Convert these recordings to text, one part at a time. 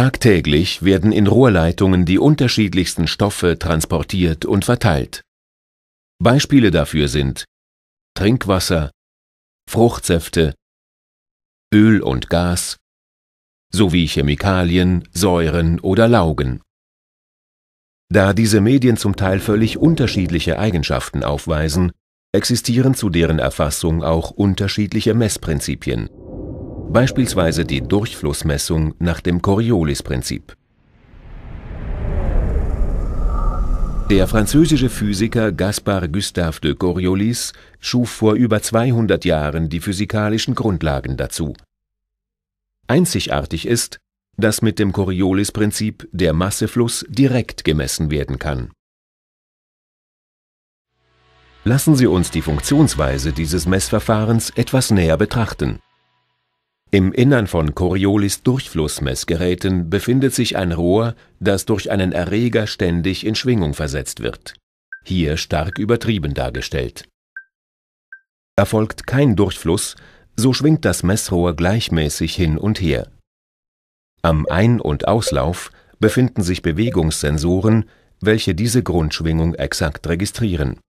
Tagtäglich werden in Rohrleitungen die unterschiedlichsten Stoffe transportiert und verteilt. Beispiele dafür sind Trinkwasser, Fruchtsäfte, Öl und Gas sowie Chemikalien, Säuren oder Laugen. Da diese Medien zum Teil völlig unterschiedliche Eigenschaften aufweisen, existieren zu deren Erfassung auch unterschiedliche Messprinzipien beispielsweise die Durchflussmessung nach dem Coriolis-Prinzip. Der französische Physiker Gaspard Gustave de Coriolis schuf vor über 200 Jahren die physikalischen Grundlagen dazu. Einzigartig ist, dass mit dem Coriolis-Prinzip der Massefluss direkt gemessen werden kann. Lassen Sie uns die Funktionsweise dieses Messverfahrens etwas näher betrachten im Innern von Coriolis Durchflussmessgeräten befindet sich ein Rohr, das durch einen Erreger ständig in Schwingung versetzt wird (hier stark übertrieben dargestellt). Erfolgt kein Durchfluss, so schwingt das Messrohr gleichmäßig hin und her. Am Ein und Auslauf befinden sich Bewegungssensoren, welche diese Grundschwingung exakt registrieren.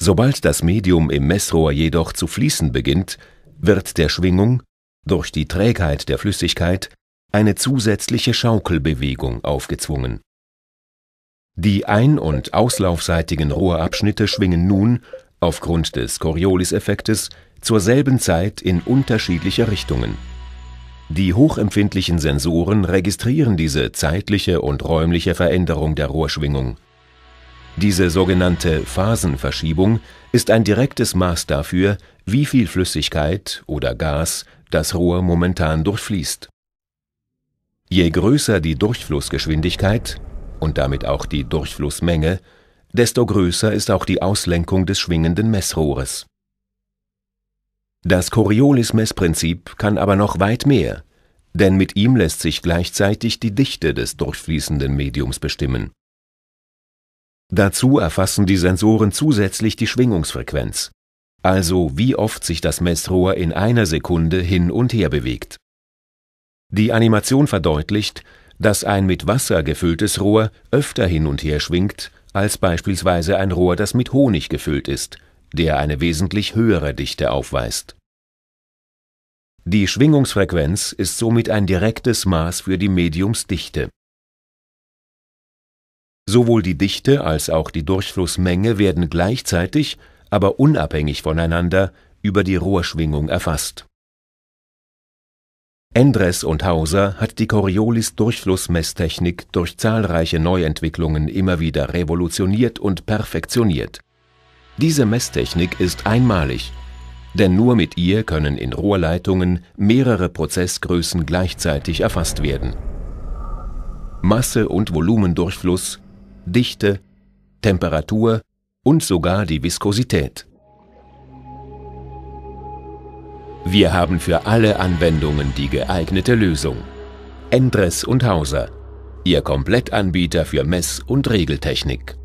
Sobald das Medium im Messrohr jedoch zu fließen beginnt, wird der Schwingung durch die Trägheit der Flüssigkeit eine zusätzliche Schaukelbewegung aufgezwungen. Die ein und auslaufseitigen Rohrabschnitte schwingen nun, aufgrund des Coriolis-Effektes, zur selben Zeit in unterschiedliche Richtungen. Die hochempfindlichen Sensoren registrieren diese zeitliche und räumliche Veränderung der Rohrschwingung. Diese sogenannte Phasenverschiebung ist ein direktes Maß dafür, wie viel Flüssigkeit oder Gas das Rohr momentan durchfließt. Je größer die Durchflussgeschwindigkeit und damit auch die Durchflussmenge, desto größer ist auch die Auslenkung des schwingenden Messrohres. Das Coriolis-Messprinzip kann aber noch weit mehr, denn mit ihm lässt sich gleichzeitig die Dichte des durchfließenden Mediums bestimmen. Dazu erfassen die Sensoren zusätzlich die Schwingungsfrequenz also wie oft sich das Messrohr in einer Sekunde hin und her bewegt. Die Animation verdeutlicht, dass ein mit Wasser gefülltes Rohr öfter hin und her schwingt als beispielsweise ein Rohr, das mit Honig gefüllt ist, der eine wesentlich höhere Dichte aufweist. Die Schwingungsfrequenz ist somit ein direktes Maß für die Mediumsdichte. Sowohl die Dichte als auch die Durchflussmenge werden gleichzeitig aber unabhängig voneinander über die Rohrschwingung erfasst. Endres und Hauser hat die Coriolis-Durchflussmesstechnik durch zahlreiche Neuentwicklungen immer wieder revolutioniert und perfektioniert. Diese Messtechnik ist einmalig, denn nur mit ihr können in Rohrleitungen mehrere Prozessgrößen gleichzeitig erfasst werden. Masse- und Volumendurchfluss, Dichte, Temperatur, und sogar die Viskosität. Wir haben für alle Anwendungen die geeignete Lösung. Endres und Hauser, Ihr Komplettanbieter für Mess- und Regeltechnik.